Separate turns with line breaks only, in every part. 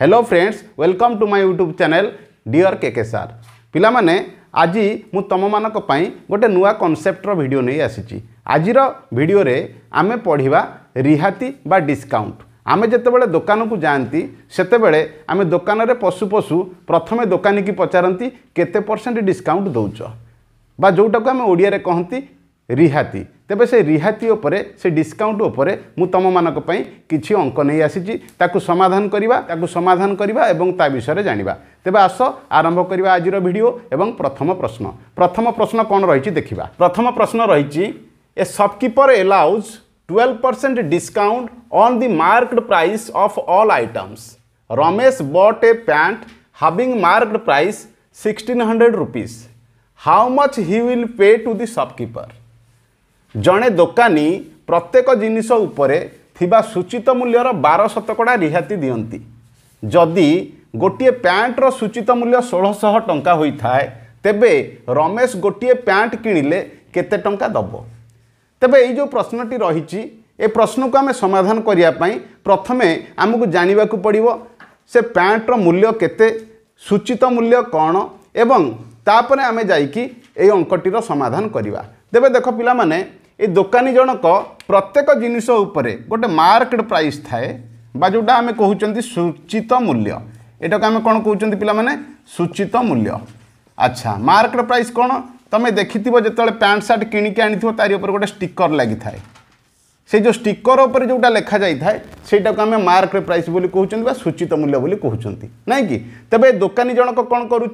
Hello friends welcome to my YouTube channel dear केकेसार ପିଲାମାନେ ଆଜି ମୁଁ ତୁମମାନଙ୍କ ପାଇଁ ଗୋଟେ ନୂଆ କନସେପ୍ଟର ଭିଡ଼ିଓ ନେଇ ଆସିଛି ଆଜିର ଭିଡ଼ିଓରେ ଆମେ ପଢ଼ିବା ରିହାତି ବା ଡିସ୍କାଉଣ୍ଟ ଆମେ ଯେତେବେଳେ ଦୋକାନକୁ ଯାଆନ୍ତି ସେତେବେଳେ ଆମେ ଦୋକାନରେ ପଶୁ ପଶୁ ପ୍ରଥମେ ଦୋକାନୀକି ପଚାରନ୍ତି କେତେ ପରସେଣ୍ଟ ଡିସ୍କାଉଣ୍ଟ ଦେଉଛ ବା ଯେଉଁଟାକୁ ଆମେ ଓଡ଼ିଆରେ କହନ୍ତି ରିହାତି ତେବେ ସେ ରିହାତି ଉପରେ ସେ ଡିସ୍କାଉଣ୍ଟ ଉପରେ ମୁଁ ତୁମମାନଙ୍କ ପାଇଁ କିଛି ଅଙ୍କ ନେଇ ଆସିଛି ତାକୁ ସମାଧାନ କରିବା ତାକୁ ସମାଧାନ କରିବା ଏବଂ ତା ବିଷୟରେ ଜାଣିବା ତେବେ ଆସ ଆରମ୍ଭ କରିବା ଆଜିର ଭିଡ଼ିଓ ଏବଂ ପ୍ରଥମ ପ୍ରଶ୍ନ ପ୍ରଥମ ପ୍ରଶ୍ନ କ'ଣ ରହିଛି ଦେଖିବା ପ୍ରଥମ ପ୍ରଶ୍ନ ରହିଛି a shopkeeper allows twelve percent discount on the marked price of all items Ramesh bought a pant having marked price sixteen hundred rupees how much he will pay to the shopkeeper ଜଣେ ଦୋକାନୀ ପ୍ରତ୍ୟେକ ଜିନିଷ ଉପରେ ଥିବା ସୂଚିତ ମୂଲ୍ୟର ବାର ଶତକଡ଼ା ରିହାତି ଦିଅନ୍ତି ଯଦି ଗୋଟିଏ ପ୍ୟାଣ୍ଟର ସୂଚିତ ମୂଲ୍ୟ ଷୋହଳଶହ ଟଙ୍କା ହୋଇଥାଏ ତେବେ ରମେଶ ଗୋଟିଏ ପ୍ୟାଣ୍ଟ କିଣିଲେ କେତେ ଟଙ୍କା ଦେବ ତେବେ ଏଇ ଯେଉଁ ପ୍ରଶ୍ନଟି ରହିଛି ଏ ପ୍ରଶ୍ନକୁ ଆମେ ସମାଧାନ କରିବା ପାଇଁ ପ୍ରଥମେ ଆମକୁ ଜାଣିବାକୁ ପଡ଼ିବ ସେ ପ୍ୟାଣ୍ଟର ମୂଲ୍ୟ କେତେ ସୂଚିତ ମୂଲ୍ୟ କ'ଣ ଏବଂ ତାପରେ ଆମେ ଯାଇକି ଏଇ ଅଙ୍କଟିର ସମାଧାନ କରିବା ତେବେ ଦେଖ ପିଲାମାନେ ये दोकानी जनक प्रत्येक जिनस गोटे मार्केट प्राइस थाए जोटा आम कौन सूचित मूल्य यटा आम कौन कौन पे सूचित मूल्य अच्छा मार्केट प्राइस कौन तुम्हें देखि जो पैंट सार्ट कि आनी थो तारी गोटे स्टिकर लगी से जो स्टिकर उपर जो लिखा जाए से आम मार्केट प्राइस कहते सूचित मूल्य बोली कहते ना कि तेब दोकानी जनक कौन कर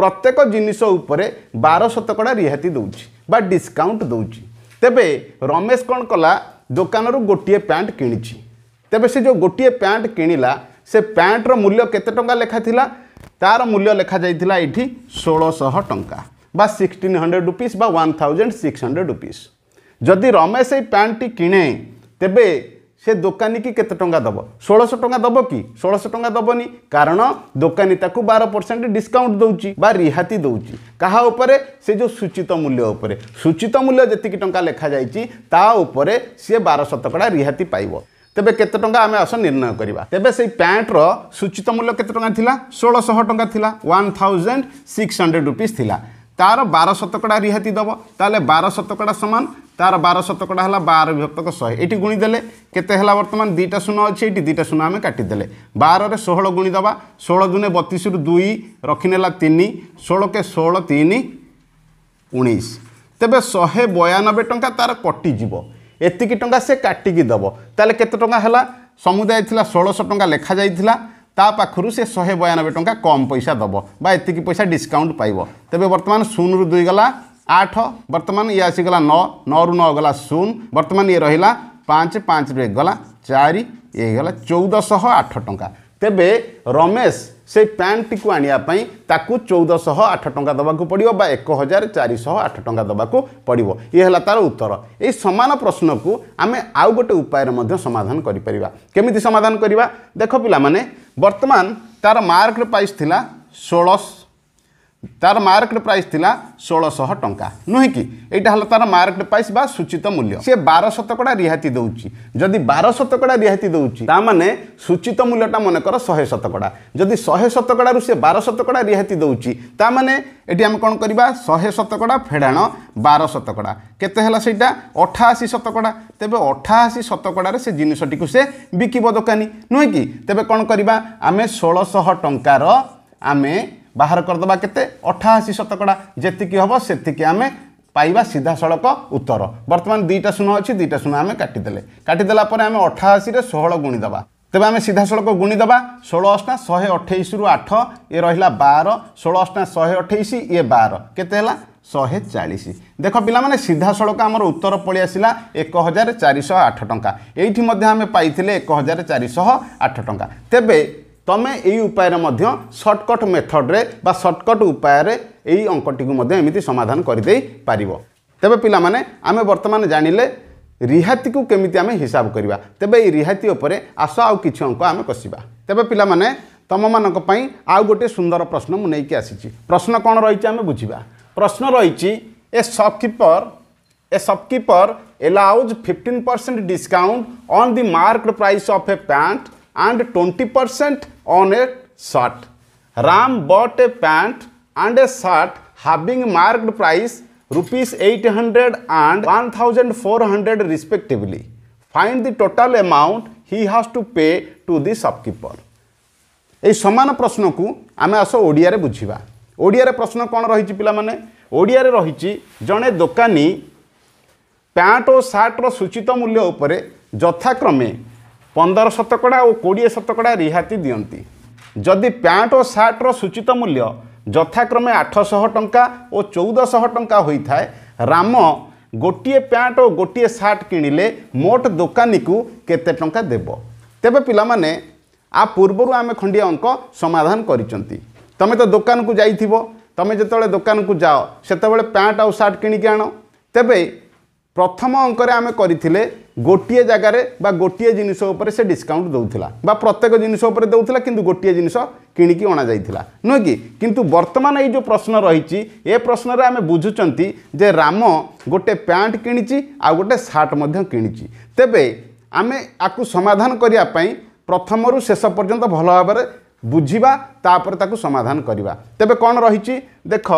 प्रत्येक जिनस बार शतकड़ा रिहाती दौर डिस्काउंट दूसरी तेब रमेश कौन कला दोकानु गोटे पैंट कि तेब से जो गोटे पैंट कि पैंटर मूल्य केते लिखा था तार मूल्य लिखा जाइए ये षोलश टाँचा sixteen hundred rupees thousand six hundred rupees जदि रमेश पैंट किणे तेज সে দোকানী কি কেতে টাকা দেব ষোলশ টাকা দেব কি ষোলশ টাকা দেবনি কারণ দোকানী তাকে বার পরসেন্ট ডিসকাউন্ট দেଉଛି বা রিহাতি দেଉଛି কাহা উপরে সে যে সূচিত মূল্য উপরে সূচিত মূল্য যেত টাকা লেখা যাই তা উপরে সি বার শতকড়া রিহাতি পাইব তবে কেতে টাকা আমি আস নির্ণয় করা তবে সেই প্যাট্র সূচিত মূল্য কেতে টাকা লা ষোলশ টাকা লা one thousand six hundred rupees লা ତାର ବାର ଶତକଡ଼ା ରିହାତି ଦେବ ତାହେଲେ ବାର ଶତକଡ଼ା ସମାନ ତାର ବାର ଶତକଡ଼ା ହେଲା ବାର ବିଭକ୍ତକ ଶହେ ଏଇଠି ଗୁଣିଦେଲେ କେତେ ହେଲା ବର୍ତ୍ତମାନ ଦୁଇଟା ଶୂନ ଅଛି ଏଇଠି ଦୁଇଟା ଶୂନ ଆମେ କାଟିଦେଲେ ବାରରେ ଷୋହଳ ଗୁଣିଦେବା ଷୋହଳ ଦୁନେ ବତିଶରୁ ଦୁଇ ରଖିନେଲା ତିନି ଷୋହଳକେ ଷୋହଳ ତିନି ଉଣେଇଶ ତେବେ ଶହେ ବୟାନବେ ଟଙ୍କା ତା'ର କଟିଯିବ ଏତିକି ଟଙ୍କା ସେ କାଟିକି ଦେବ ତାହେଲେ କେତେ ଟଙ୍କା ହେଲା ସମୁଦାୟ ଥିଲା ଷୋହଳଶହ ଟଙ୍କା ଲେଖାଯାଇଥିଲା ତା ପାଖରୁ ସେ ଶହେ ବୟାନବେ ଟଙ୍କା କମ୍ ପଇସା ଦେବ ବା ଏତିକି ପଇସା ଡିସ୍କାଉଣ୍ଟ ପାଇବ ତେବେ ବର୍ତ୍ତମାନ ଶୂନରୁ ଦୁଇ ଗଲା ଆଠ ବର୍ତ୍ତମାନ ଇଏ ଆସିଗଲା ନଅ ନଅରୁ ନଅ ଗଲା ଶୂନ ବର୍ତ୍ତମାନ ଇଏ ରହିଲା ପାଞ୍ଚ ପାଞ୍ଚରୁ ଏକ ଗଲା ଚାରି ଇଏ ହେଇଗଲା ଚଉଦଶହ ଆଠ ଟଙ୍କା ତେବେ ରମେଶ ସେ ପ୍ୟାଣ୍ଟଟିକୁ ଆଣିବା ପାଇଁ ତାକୁ ଚଉଦଶହ ଆଠ ଟଙ୍କା ଦେବାକୁ ପଡ଼ିବ ବା ଏକ ହଜାର ଚାରିଶହ ଆଠ ଟଙ୍କା ଦେବାକୁ ପଡ଼ିବ ଇଏ ହେଲା ତା'ର ଉତ୍ତର ଏହି ସମାନ ପ୍ରଶ୍ନକୁ ଆମେ ଆଉ ଗୋଟେ ଉପାୟରେ ମଧ୍ୟ ସମାଧାନ କରିପାରିବା କେମିତି ସମାଧାନ କରିବା ଦେଖ ପିଲାମାନେ ବର୍ତ୍ତମାନ ତା'ର ମାର୍କ ପ୍ରାଇସ୍ ଥିଲା ଷୋହଳ ତାର ମାର୍କେଟ ପ୍ରାଇସ୍ ଥିଲା ଷୋହଳଶହ ଟଙ୍କା ନୁହେଁ କି ଏଇଟା ହେଲା ତାର ମାର୍କେଟ ପ୍ରାଇସ୍ ବା ସୂଚିତ ମୂଲ୍ୟ ସେ ବାର ଶତକଡ଼ା ରିହାତି ଦେଉଛି ଯଦି ବାର ଶତକଡ଼ା ରିହାତି ଦେଉଛି ତା ମାନେ ସୂଚିତ ମୂଲ୍ୟଟା ମନେକର ଶହେ ଶତକଡ଼ା ଯଦି ଶହେ ଶତକଡ଼ାରୁ ସେ ବାର ଶତକଡ଼ା ରିହାତି ଦେଉଛି ତା ମାନେ ଏଠି ଆମେ କ'ଣ କରିବା ଶହେ ଶତକଡ଼ା ଫେଡ଼ାଣ ବାର ଶତକଡ଼ା କେତେ ହେଲା ସେଇଟା ଅଠାଅଶୀ ଶତକଡ଼ା ତେବେ ଅଠାଅଶୀ ଶତକଡ଼ାରେ ସେ ଜିନିଷଟିକୁ ସେ ବିକିବ ଦୋକାନୀ ନୁହେଁ କି ତେବେ କ'ଣ କରିବା ଆମେ ଷୋହଳଶହ ଟଙ୍କାର ଆମେ ବାହାର କରିଦେବା କେତେ ଅଠାଅଶୀ ଶତକଡ଼ା ଯେତିକି ହେବ ସେତିକି ଆମେ ପାଇବା ସିଧାସଳଖ ଉତ୍ତର ବର୍ତ୍ତମାନ ଦୁଇଟା ଶୂନ ଅଛି ଦୁଇଟା ଶୂନ ଆମେ କାଟିଦେଲେ କାଟିଦେଲା ପରେ ଆମେ ଅଠାଅଶୀରେ ଷୋହଳ ଗୁଣିଦେବା ତେବେ ଆମେ ସିଧାସଳଖ ଗୁଣିଦେବା ଷୋହଳ ଅଷ୍ଟା ଶହେ ଅଠେଇଶରୁ ଆଠ ଇଏ ରହିଲା ବାର ଷୋହଳ ଅଷ୍ଟା ଶହେ ଅଠେଇଶ ଇଏ ବାର କେତେ ହେଲା ଶହେ ଚାଳିଶ ଦେଖ ପିଲାମାନେ ସିଧାସଳଖ ଆମର ଉତ୍ତର ପଳି ଆସିଲା ଏକ ହଜାର ଚାରିଶହ ଆଠ ଟଙ୍କା ଏଇଠି ମଧ୍ୟ ଆମେ ପାଇଥିଲେ ଏକ ହଜାର ଚାରିଶହ ଆଠ ଟଙ୍କା ତେବେ ତୁମେ ଏଇ ଉପାୟରେ ମଧ୍ୟ ସର୍ଟକଟ୍ ମେଥଡ଼ରେ ବା ସର୍ଟକଟ୍ ଉପାୟରେ ଏଇ ଅଙ୍କଟିକୁ ମଧ୍ୟ ଏମିତି ସମାଧାନ କରିଦେଇପାରିବ ତେବେ ପିଲାମାନେ ଆମେ ବର୍ତ୍ତମାନ ଜାଣିଲେ ରିହାତିକୁ କେମିତି ଆମେ ହିସାବ କରିବା ତେବେ ଏଇ ରିହାତି ଉପରେ ଆସ ଆଉ କିଛି ଅଙ୍କ ଆମେ କଷିବା ତେବେ ପିଲାମାନେ ତୁମମାନଙ୍କ ପାଇଁ ଆଉ ଗୋଟିଏ ସୁନ୍ଦର ପ୍ରଶ୍ନ ମୁଁ ନେଇକି ଆସିଛି ପ୍ରଶ୍ନ କ'ଣ ରହିଛି ଆମେ ବୁଝିବା ପ୍ରଶ୍ନ ରହିଛି a shopkeeper a shopkeeper allows fifteen percent discount on the mark price of a pant and 20% on a shirt. Ram bought a pant and a shirt having marked price rupees 800 and 1400 respectively. Find the total amount he has to pay to the shopkeeper. এই সমান প্রশ্নকু আমি আস ওড়িয়ারে বুঝিবা ওড়িয়ারে প্রশ্ন কোণ রয়েছে পিলামানে ওড়িয়ারে রয়েছে জনে দোকানী প্যাট ও সার্টর সূচিত মূল্য উপরে যথাক্রমে ପନ୍ଦର ଶତକଡ଼ା ଓ କୋଡ଼ିଏ ଶତକଡ଼ା ରିହାତି ଦିଅନ୍ତି ଯଦି ପ୍ୟାଣ୍ଟ ଓ ସାର୍ଟର ସୂଚିତ ମୂଲ୍ୟ ଯଥାକ୍ରମେ ଆଠଶହ ଟଙ୍କା ଓ ଚଉଦଶହ ଟଙ୍କା ହୋଇଥାଏ ରାମ ଗୋଟିଏ ପ୍ୟାଣ୍ଟ ଓ ଗୋଟିଏ ସାର୍ଟ କିଣିଲେ ମୋଟ ଦୋକାନୀକୁ କେତେ ଟଙ୍କା ଦେବ ତେବେ ପିଲାମାନେ ଆ ପୂର୍ବରୁ ଆମେ ଖଣ୍ଡିଏ ଅଙ୍କ ସମାଧାନ କରିଛନ୍ତି ତମେ ତ ଦୋକାନକୁ ଯାଇଥିବ ତମେ ଯେତେବେଳେ ଦୋକାନକୁ ଯାଅ ସେତେବେଳେ ପ୍ୟାଣ୍ଟ ଆଉ ସାର୍ଟ କିଣିକି ଆଣ ତେବେ ପ୍ରଥମ ଅଙ୍କରେ ଆମେ କରିଥିଲେ ଗୋଟିଏ ଜାଗାରେ ବା ଗୋଟିଏ ଜିନିଷ ଉପରେ ସେ ଡିସ୍କାଉଣ୍ଟ ଦେଉଥିଲା ବା ପ୍ରତ୍ୟେକ ଜିନିଷ ଉପରେ ଦେଉଥିଲା କିନ୍ତୁ ଗୋଟିଏ ଜିନିଷ କିଣିକି ଅଣାଯାଇଥିଲା ନୁହେଁ କି କିନ୍ତୁ ବର୍ତ୍ତମାନ ଏଇ ଯେଉଁ ପ୍ରଶ୍ନ ରହିଛି ଏ ପ୍ରଶ୍ନରେ ଆମେ ବୁଝୁଛନ୍ତି ଯେ ରାମ ଗୋଟେ ପ୍ୟାଣ୍ଟ କିଣିଛି ଆଉ ଗୋଟେ ସାର୍ଟ ମଧ୍ୟ କିଣିଛି ତେବେ ଆମେ ଆକୁ ସମାଧାନ କରିବା ପାଇଁ ପ୍ରଥମରୁ ଶେଷ ପର୍ଯ୍ୟନ୍ତ ଭଲ ଭାବରେ ବୁଝିବା ତାପରେ ତାକୁ ସମାଧାନ କରିବା ତେବେ କ'ଣ ରହିଛି ଦେଖ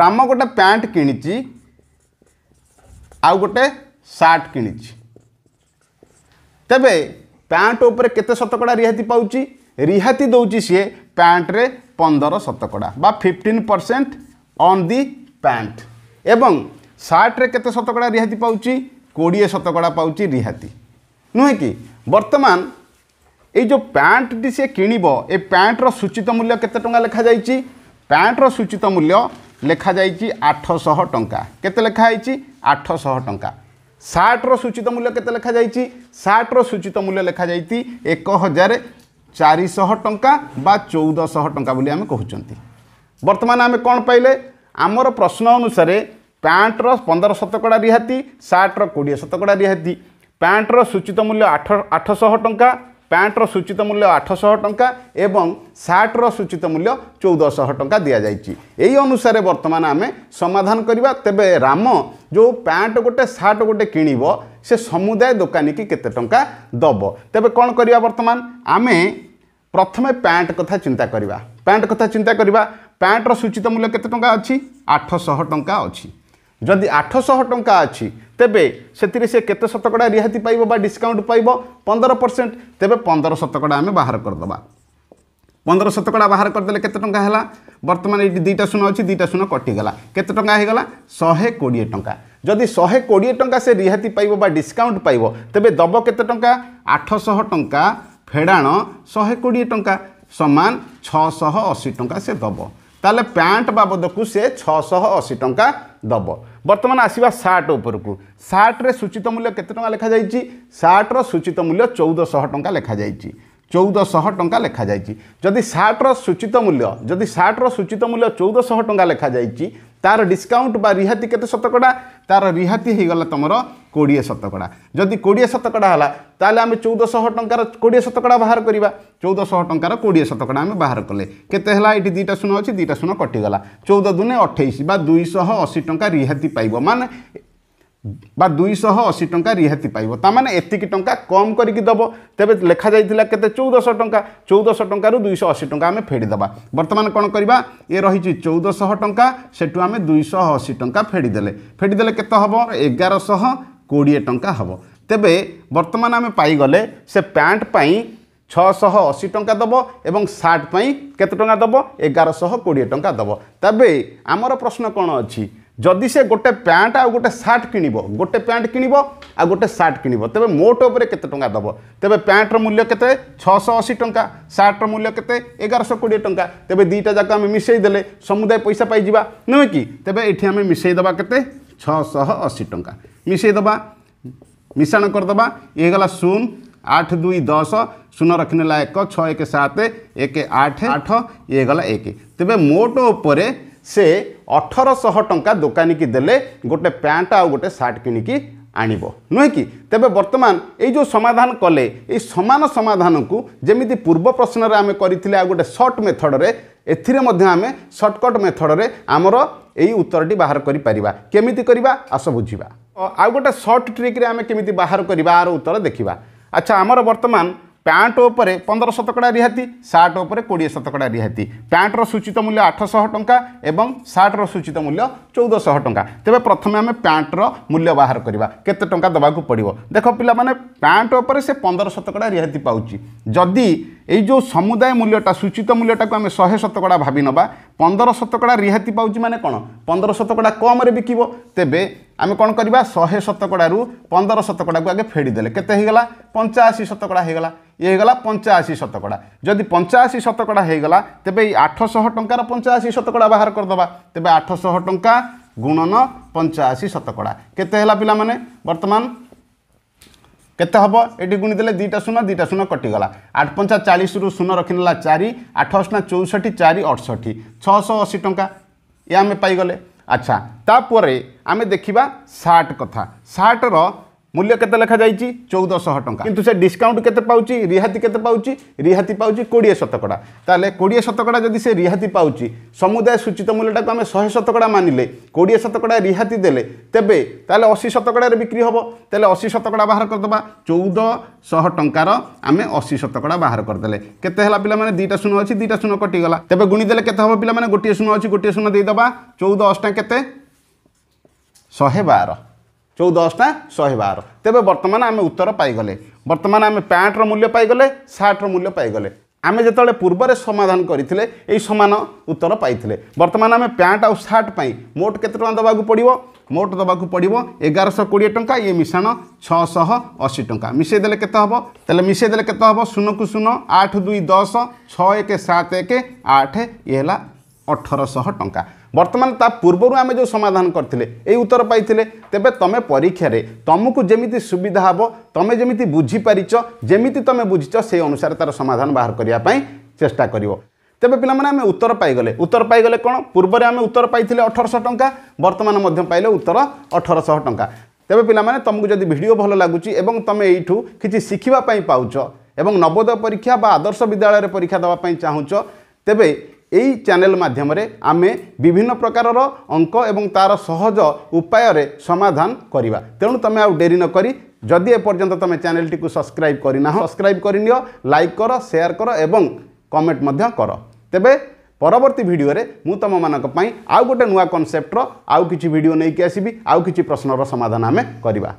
ରାମ ଗୋଟେ ପ୍ୟାଣ୍ଟ କିଣିଛି ଆଉ ଗୋଟେ ସାର୍ଟ କିଣିଛି ତେବେ ପ୍ୟାଣ୍ଟ ଉପରେ କେତେ ଶତକଡ଼ା ରିହାତି ପାଉଛି ରିହାତି ଦେଉଛି ସିଏ ପ୍ୟାଣ୍ଟରେ ପନ୍ଦର ଶତକଡ଼ା ବା fifteen percent on the pant ଏବଂ ସାର୍ଟରେ କେତେ ଶତକଡ଼ା ରିହାତି ପାଉଛି କୋଡ଼ିଏ ଶତକଡ଼ା ପାଉଛି ରିହାତି ନୁହେଁ କି ବର୍ତ୍ତମାନ ଏଇ ଯେଉଁ ପ୍ୟାଣ୍ଟଟି ସିଏ କିଣିବ ଏ ପ୍ୟାଣ୍ଟର ସୂଚିତ ମୂଲ୍ୟ କେତେ ଟଙ୍କା ଲେଖାଯାଇଛି ପ୍ୟାଣ୍ଟର ସୂଚିତ ମୂଲ୍ୟ ଲେଖାଯାଇଛି ଆଠଶହ ଟଙ୍କା କେତେ ଲେଖା ହେଇଛି ଆଠଶହ ଟଙ୍କା ষাটর সূচিত মূল্য কেতে লেখাযাইছি ষাটর সূচিত মূল্য লেখাযাইছি এক হাজার চারিশহ টঙ্কা বা চৌদশহ টঙ্কা বলে আমি কুমার বর্তমান আমি কম পাইলে আমার প্রশ্ন অনুসারে প্যাট্র পনেরো শতকড়া রিহাতি ষাট্র কোড়ি শতকড়া রিহাতি প্যাট্র সূচিত মূল্য আঠ আঠশহ টঙ্কা ପ୍ୟାଣ୍ଟର ସୂଚିତ ମୂଲ୍ୟ ଆଠଶହ ଟଙ୍କା ଏବଂ ସାର୍ଟର ସୂଚିତ ମୂଲ୍ୟ ଚଉଦଶହ ଟଙ୍କା ଦିଆଯାଇଛି ଏହି ଅନୁସାରେ ବର୍ତ୍ତମାନ ଆମେ ସମାଧାନ କରିବା ତେବେ ରାମ ଯେଉଁ ପ୍ୟାଣ୍ଟ ଗୋଟେ ସାର୍ଟ ଗୋଟେ କିଣିବ ସେ ସମୁଦାୟ ଦୋକାନୀକି କେତେ ଟଙ୍କା ଦେବ ତେବେ କ'ଣ କରିବା ବର୍ତ୍ତମାନ ଆମେ ପ୍ରଥମେ ପ୍ୟାଣ୍ଟ କଥା ଚିନ୍ତା କରିବା ପ୍ୟାଣ୍ଟ କଥା ଚିନ୍ତା କରିବା ପ୍ୟାଣ୍ଟର ସୂଚିତ ମୂଲ୍ୟ କେତେ ଟଙ୍କା ଅଛି ଆଠଶହ ଟଙ୍କା ଅଛି ଯଦି ଆଠଶହ ଟଙ୍କା ଅଛି ତେବେ ସେଥିରେ ସେ କେତେ ଶତକଡ଼ା ରିହାତି ପାଇବ ବା ଡିସକାଉଣ୍ଟ ପାଇବ ପନ୍ଦର ପରସେଣ୍ଟ ତେବେ ପନ୍ଦର ଶତକଡ଼ା ଆମେ ବାହାର କରିଦେବା ପନ୍ଦର ଶତକଡ଼ା ବାହାର କରିଦେଲେ କେତେ ଟଙ୍କା ହେଲା ବର୍ତ୍ତମାନ ଏଇଠି ଦୁଇଟା ଶୂନ ଅଛି ଦୁଇଟା ଶୂନ କଟିଗଲା କେତେ ଟଙ୍କା ହୋଇଗଲା ଶହେ କୋଡ଼ିଏ ଟଙ୍କା ଯଦି ଶହେ କୋଡ଼ିଏ ଟଙ୍କା ସେ ରିହାତି ପାଇବ ବା ଡିସକାଉଣ୍ଟ ପାଇବ ତେବେ ଦେବ କେତେ ଟଙ୍କା ଆଠଶହ ଟଙ୍କା ଫେଡ଼ାଣ ଶହେ କୋଡ଼ିଏ ଟଙ୍କା ସମାନ ଛଅଶହ ଅଶୀ ଟଙ୍କା ସେ ଦେବ ତାହେଲେ ପ୍ୟାଣ୍ଟ ବାବଦକୁ ସେ ଛଅଶହ ଅଶୀ ଟଙ୍କା ଦେବ বর্তমান আসবা সার্ট উপরকু সার্টরে সূচিত মূল্য কত টাকা লেখা যাই সার্টর সূচিত মূল্য চৌদশহ টঙ্কা লেখা যাই চৌদশহ টঙ্কা লেখা যাই যদি সার্টর সূচিত মূল্য যদি সার্টর সূচিত মূল্য চৌদশহ টঙ্কা লেখা যাই তার ডিসকাউন্ট বা রিহাতি কত শতকড়া তার রিহাতি হয়ে গলা তোমার কোড়িয়ে শতকড়া যদি কোড়িয়ে শতকড়া হল তাহলে আমি চৌদশহ টঙ্কার কোড়িয়ে শতকড়া বাহার করা চৌদশহ টঙ্কার কোড়িয়ে শতকড়া আমি বাহার কলে কেতে হল এটি দুইটা শূন্য অছি দুইটা শূন্য কটিগলা চৌদ দুনে অঠেইশ বা দুইশহ অশি টঙ্কা রিহাতি পাইব মানে বা দুইশহ অশি টঙ্কা রিহাতি পাইব তা মানে এতিকি টঙ্কা কম করি দেব তেবে লেখা যাই কেতে চৌদশ টঙ্কা চৌদশ টঙ্কার দুইশ অশি টঙ্কা আমি ফেড়ি দেবা বর্তমানে কোণ করা এ রয়েছে চৌদশহ টঙ্কা সেটু আমি দুইশহ অশী টঙ্কা ফেড়িদেলে ফেড়িদেলে কেতে হব এগারশহ কোড়িয়ে টঙ্কা হব তেবে বর্তমান আমি পাইগলে সে প্যাট পাই ছশহ অশী টঙ্কা দেব এবং সার্ট পাই কত টঙ্কা দেব এগারশহ কোড়িয়ে টঙ্কা দেব তবে আমার প্রশ্ন কোণ অছি যদি সে গোটে প্যাট আউ গোটে সার্ট কিণব গোটে প্যাট কিণব আউ গোটে সার্ট কিণব তবে মোট উপরে কত টঙ্কা দেব তবে প্যাটর মূল্য কত ছশো অশী টঙ্কা সার্টর মূল্য কত এগারশো কোড়ি টঙ্কা তবে দুইটা যাক আমি মিশাই দেলে সমুদায় পয়সা পাইযা নুহে কি তবে এটি আমি মিশাই দেওয়া কত ଛଅଶହ ଅଶୀ ଟଙ୍କା ମିଶାଇଦେବା ମିଶାଣ କରିଦେବା ଇଏ ଗଲା ଶୂନ ଆଠ ଦୁଇ ଦଶ ଶୂନ ରଖିନେଲା ଏକ ଛଅ ଏକ ସାତ ଏକ ଆଠ ଆଠ ଇଏ ଗଲା ଏକ ତେବେ ମୋଟ ଉପରେ ସେ ଅଠରଶହ ଟଙ୍କା ଦୋକାନୀକି ଦେଲେ ଗୋଟେ ପ୍ୟାଣ୍ଟ ଆଉ ଗୋଟେ ସାର୍ଟ କିଣିକି ଆଣିବ ନୁହେଁ କି ତେବେ ବର୍ତ୍ତମାନ ଏଇ ଯେଉଁ ସମାଧାନ କଲେ ଏଇ ସମାନ ସମାଧାନକୁ ଯେମିତି ପୂର୍ବ ପ୍ରଶ୍ନରେ ଆମେ କରିଥିଲେ ଆଉ ଗୋଟେ ସର୍ଟ ମେଥଡ଼ରେ ଏଥିରେ ମଧ୍ୟ ଆମେ ସର୍ଟକଟ୍ ମେଥଡ଼ରେ ଆମର ଏଇ ଉତ୍ତରଟି ବାହାର କରିପାରିବା କେମିତି କରିବା ଆସ ବୁଝିବା ଆଉ ଗୋଟେ ସର୍ଟ ଟ୍ରିକ୍ରେ ଆମେ କେମିତି ବାହାର କରିବା ଆର ଉତ୍ତର ଦେଖିବା ଆଚ୍ଛା ଆମର ବର୍ତ୍ତମାନ ପ୍ୟାଣ୍ଟ ଉପରେ ପନ୍ଦର ଶତକଡ଼ା ରିହାତି ସାର୍ଟ ଉପରେ କୋଡ଼ିଏ ଶତକଡ଼ା ରିହାତି ପ୍ୟାଣ୍ଟର ସୂଚିତ ମୂଲ୍ୟ ଆଠଶହ ଟଙ୍କା ଏବଂ ସାର୍ଟର ସୂଚିତ ମୂଲ୍ୟ ଚଉଦଶହ ଟଙ୍କା ତେବେ ପ୍ରଥମେ ଆମେ ପ୍ୟାଣ୍ଟର ମୂଲ୍ୟ ବାହାର କରିବା କେତେ ଟଙ୍କା ଦେବାକୁ ପଡ଼ିବ ଦେଖ ପିଲାମାନେ ପ୍ୟାଣ୍ଟ ଉପରେ ସେ ପନ୍ଦର ଶତକଡ଼ା ରିହାତି ପାଉଛି ଯଦି ଏଇ ଯେଉଁ ସମୁଦାୟ ମୂଲ୍ୟଟା ସୂଚିତ ମୂଲ୍ୟଟାକୁ ଆମେ ଶହେ ଶତକଡ଼ା ଭାବିନେବା ପନ୍ଦର ଶତକଡ଼ା ରିହାତି ପାଉଛି ମାନେ କ'ଣ ପନ୍ଦର ଶତକଡ଼ା କମ୍ରେ ବିକିବ ତେବେ ଆମେ କ'ଣ କରିବା ଶହେ ଶତକଡ଼ାରୁ ପନ୍ଦର ଶତକଡ଼ାକୁ ଆଗେ ଫେଡ଼ିଦେଲେ କେତେ ହେଇଗଲା ପଞ୍ଚାଅଶୀ ଶତକଡ଼ା ହେଇଗଲା ଇଏ ହେଇଗଲା ପଞ୍ଚାଅଶୀ ଶତକଡ଼ା ଯଦି ପଞ୍ଚାଅଶୀ ଶତକଡ଼ା ହେଇଗଲା ତେବେ ଏଇ ଆଠଶହ ଟଙ୍କାର ପଞ୍ଚାଅଶୀ ଶତକଡ଼ା ବାହାର କରିଦେବା ତେବେ ଆଠଶହ ଟଙ୍କା ଗୁଣନ ପଞ୍ଚାଅଶୀ ଶତକଡ଼ା କେତେ ହେଲା ପିଲାମାନେ ବର୍ତ୍ତମାନ କେତେ ହେବ ଏଠି ଗୁଣିଦେଲେ ଦୁଇଟା ଶୂନ ଦୁଇଟା ଶୂନ କଟିଗଲା ଆଠ ପଞ୍ଚା ଚାଳିଶରୁ ଶୂନ ରଖିନେଲା ଚାରି ଆଠ ଅଶୁନା ଚଉଷଠି ଚାରି ଅଠଷଠି ଛଅଶହ ଅଶୀ ଟଙ୍କା ଏ ଆମେ ପାଇଗଲେ আচ্ছা তাপরে আমি দেখিবা সার্ট কথা সার্টর মূল্য কেতে লেখা যাই চৌদশহ টঙ্কা কিন্তু সে ডিসকাউন্ট কেতে পাচ্ছি রিহাতি কেতে পাচ্ছি রিহাতি পাচ্ছি কোড়িয়ে শতকড়া তাহলে কোড়িয়ে শতকড়া যদি সে রিহাতি পাচ্ছি সমুদায় সূচিত মূল্যটাকে আমি শহে শতকড়া মানিলে কোড়িয়ে শতকড়া রিহাতি দেলে তেবে তাহলে অশী শতকড়ার বিক্রি হব তাহলে অশী শতকড়া বাহার করদেবা চৌদশহ টঙ্কার আমি অশী শতকড়া বাহার করদেলে কেতে হল পিলামানে দুইটা শূন্য অছি দুইটা শূন্য কটিগলা তেবে গুণিদেলে কেতে হব পিলামানে গোটিয়ে শূন্য অছি গোটিয়ে শূন্য দিয়ে দেবা চৌদ অষ্টা কেতে শহে বার ଚଉଦ ଦଶଟା ଶହେ ବାର ତେବେ ବର୍ତ୍ତମାନ ଆମେ ଉତ୍ତର ପାଇଗଲେ ବର୍ତ୍ତମାନ ଆମେ ପ୍ୟାଣ୍ଟର ମୂଲ୍ୟ ପାଇଗଲେ ସାର୍ଟର ମୂଲ୍ୟ ପାଇଗଲେ ଆମେ ଯେତେବେଳେ ପୂର୍ବରେ ସମାଧାନ କରିଥିଲେ ଏଇ ସମାନ ଉତ୍ତର ପାଇଥିଲେ ବର୍ତ୍ତମାନ ଆମେ ପ୍ୟାଣ୍ଟ ଆଉ ସାର୍ଟ ପାଇଁ ମୋଟ କେତେ ଟଙ୍କା ଦେବାକୁ ପଡ଼ିବ ମୋଟ ଦେବାକୁ ପଡ଼ିବ ଏଗାରଶହ କୋଡ଼ିଏ ଟଙ୍କା ଇଏ ମିଶାଣ ଛଅଶହ ଅଶୀ ଟଙ୍କା ମିଶାଇଦେଲେ କେତେ ହେବ ତାହେଲେ ମିଶାଇଦେଲେ କେତେ ହେବ ଶୂନକୁ ଶୂନ ଆଠ ଦୁଇ ଦଶ ଛଅ ଏକ ସାତ ଏକ ଆଠ ଇଏ ହେଲା ଅଠରଶହ ଟଙ୍କା ବର୍ତ୍ତମାନ ତା ପୂର୍ବରୁ ଆମେ ଯେଉଁ ସମାଧାନ କରିଥିଲେ ଏଇ ଉତ୍ତର ପାଇଥିଲେ ତେବେ ତୁମେ ପରୀକ୍ଷାରେ ତୁମକୁ ଯେମିତି ସୁବିଧା ହେବ ତୁମେ ଯେମିତି ବୁଝିପାରିଛ ଯେମିତି ତୁମେ ବୁଝିଛ ସେଇ ଅନୁସାରେ ତା'ର ସମାଧାନ ବାହାର କରିବା ପାଇଁ ଚେଷ୍ଟା କରିବ ତେବେ ପିଲାମାନେ ଆମେ ଉତ୍ତର ପାଇଗଲେ ଉତ୍ତର ପାଇଗଲେ କ'ଣ ପୂର୍ବରେ ଆମେ ଉତ୍ତର ପାଇଥିଲେ ଅଠରଶହ ଟଙ୍କା ବର୍ତ୍ତମାନ ମଧ୍ୟ ପାଇଲେ ଉତ୍ତର ଅଠରଶହ ଟଙ୍କା ତେବେ ପିଲାମାନେ ତୁମକୁ ଯଦି ଭିଡ଼ିଓ ଭଲ ଲାଗୁଛି ଏବଂ ତୁମେ ଏଇଠୁ କିଛି ଶିଖିବା ପାଇଁ ପାଉଛ ଏବଂ ନବୋଦୟ ପରୀକ୍ଷା ବା ଆଦର୍ଶ ବିଦ୍ୟାଳୟରେ ପରୀକ୍ଷା ଦେବା ପାଇଁ ଚାହୁଁଛ ତେବେ ଏହି ଚ୍ୟାନେଲ ମାଧ୍ୟମରେ ଆମେ ବିଭିନ୍ନ ପ୍ରକାରର ଅଙ୍କ ଏବଂ ତାର ସହଜ ଉପାୟରେ ସମାଧାନ କରିବା ତେଣୁ ତମେ ଆଉ ଡେରି ନକରି ଯଦି ଏପର୍ଯ୍ୟନ୍ତ ତମେ ଚ୍ୟାନେଲଟିକୁ ସବସ୍କ୍ରାଇବ କରିନାହ ସବସ୍କ୍ରାଇବ କରିନିଅ ଲାଇକ୍ କର ସେୟାର କର ଏବଂ କମେଣ୍ଟ ମଧ୍ୟ କର ତେବେ ପରବର୍ତ୍ତୀ ଭିଡ଼ିଓରେ ମୁଁ ତୁମମାନଙ୍କ ପାଇଁ ଆଉ ଗୋଟେ ନୂଆ କନସେପ୍ଟର ଆଉ କିଛି ଭିଡ଼ିଓ ନେଇକି ଆସିବି ଆଉ କିଛି ପ୍ରଶ୍ନର ସମାଧାନ ଆମେ କରିବା